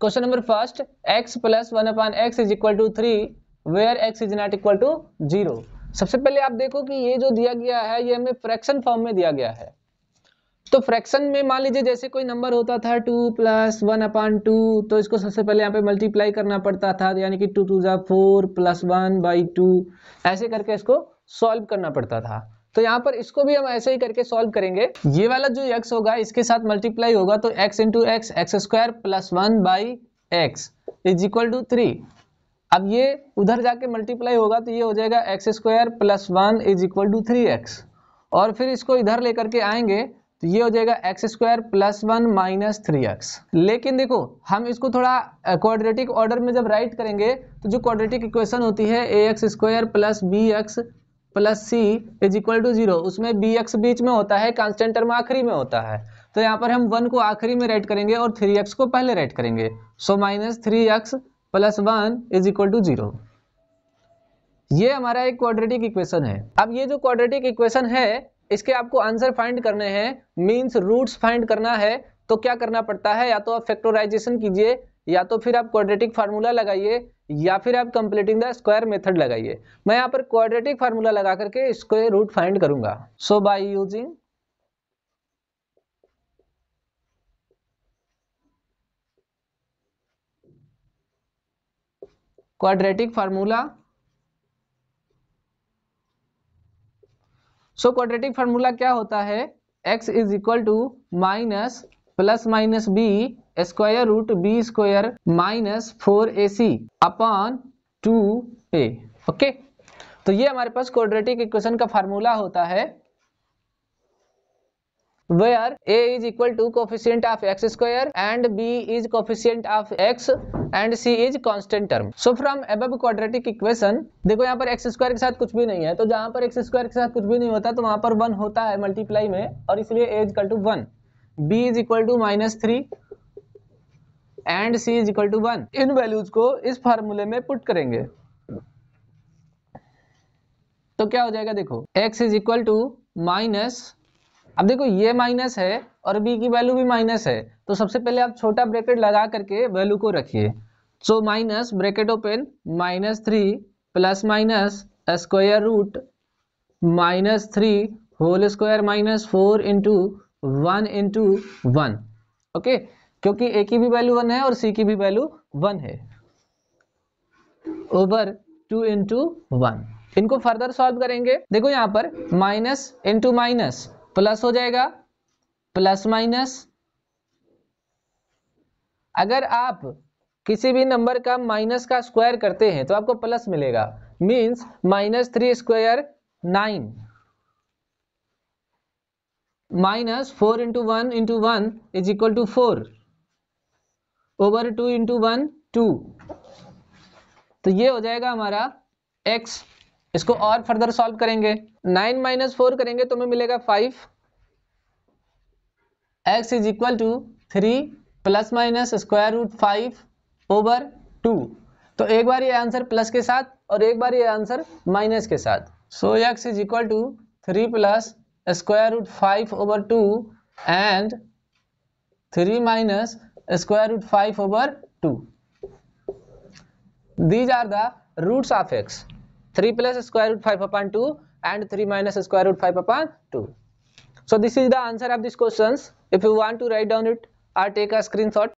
Question number first x plus one upon x is equal to three where x is not equal to zero सबसे पहले आप देखो कि ये जो दिया गया है ये हमें फ्रैक्शन फॉर्म में दिया गया है तो फ्रैक्शन में मान लीजिए जैसे कोई नंबर होता था two plus one upon two तो इसको सबसे पहले यहाँ पे मल्टीप्लाई करना पड़ता था यानी कि टू टू ज़ा four plus one by two ऐसे करके इसको सॉल्व करना पड़ता था तो यहाँ पर इसको भी हम ऐसे ही करके सॉल्व करेंगे ये वाला जो एक्स होगा इसके साथ मल्टीप्लाई होगा तो x into x x square plus one by x is equal to three अब ये उधर जाके मल्टीप्लाई होगा तो ये हो जाएगा x square plus one is equal to three x और फिर इसको इधर लेकर के आएंगे तो ये हो जाएगा x square plus one minus three x लेकिन देखो हम इसको थोड़ा क्वाड्रेटिक ऑर्डर में जब राइट करेंगे तो जो क्वाड्रेटिक इक्वेशन होती है a x square plus b x plus c is equal to zero उसमें बी एक्स बीच में होता है कांस्टेंट टर्म आखिरी में होता है तो यहाँ पर हम वन को आखिरी में राइट करेंगे और थ्री एक्स को पहले राइट करेंगे so minus three x plus one is equal to zero ये हमारा एक क्वाड्रेटिक इक्वेशन है अब ये जो क्वाड्रेटिक इक्वेशन है इसके आपको आंसर फाइंड करने हैं मीन्स रूट्स फाइंड करना है तो क्या करना पड़ता है या तो आप फैक्टोराइजेशन कीजिए या तो फिर आप क्वाड्रेटिक फार्मूला लगाइए या फिर आप कंप्लीटिंग द स्क्वायर मेथड लगाइए मैं यहाँ पर क्वाड्रेटिक फार्मूला लगा करके स्क्वायर रूट फाइंड करूंगा so by using quadratic formula so quadratic formula क्या होता है x is equal to minus plus minus b square root b square minus four a c upon two a okay तो ये हमारे पास quadratic equation का formula होता है where a is equal to coefficient of x square and b is coefficient of x and c is constant term so from above quadratic equation देखो यहाँ पर एक्स स्क्वायर के साथ कुछ भी नहीं है तो जहां पर एक्स स्क्वायर के साथ कुछ भी नहीं होता तो वहां पर वन होता है मल्टीप्लाई में और इसलिए a is equal to one b is equal to minus three and c is equal to one इन वैल्यूज को इस फार्मूले में पुट करेंगे तो क्या हो जाएगा देखो x is equal to minus अब देखो ये माइनस है और b की वैल्यू भी माइनस है तो सबसे पहले आप छोटा ब्रैकेट लगा करके वैल्यू को रखिए so minus bracket open minus three plus minus square root minus three whole square minus four into one into one okay क्योंकि ए की भी वैल्यू वन है और सी की भी वैल्यू वन है ओवर टू इंटू वन इनको further solve करेंगे देखो यहां पर माइनस इंटू माइनस प्लस हो जाएगा प्लस माइनस अगर आप किसी भी नंबर का माइनस का स्क्वायर करते हैं तो आपको प्लस मिलेगा means minus three square nine minus four into one into one is equal to four over two into one two तो ये हो जाएगा हमारा x इसको और फर्दर सॉल्व करेंगे नाइन माइनस फोर करेंगे तो हमें मिलेगा five x is equal to three plus minus square root five over two तो एक बार ये आंसर प्लस के साथ और एक बार ये आंसर माइनस के साथ so x is equal to three plus square root five over two and three minus square root 5 over 2. These are the roots of x. 3 plus square root 5 upon 2 and 3 minus square root 5 upon 2. So this is the answer of these questions. If you want to write down it or take a screenshot.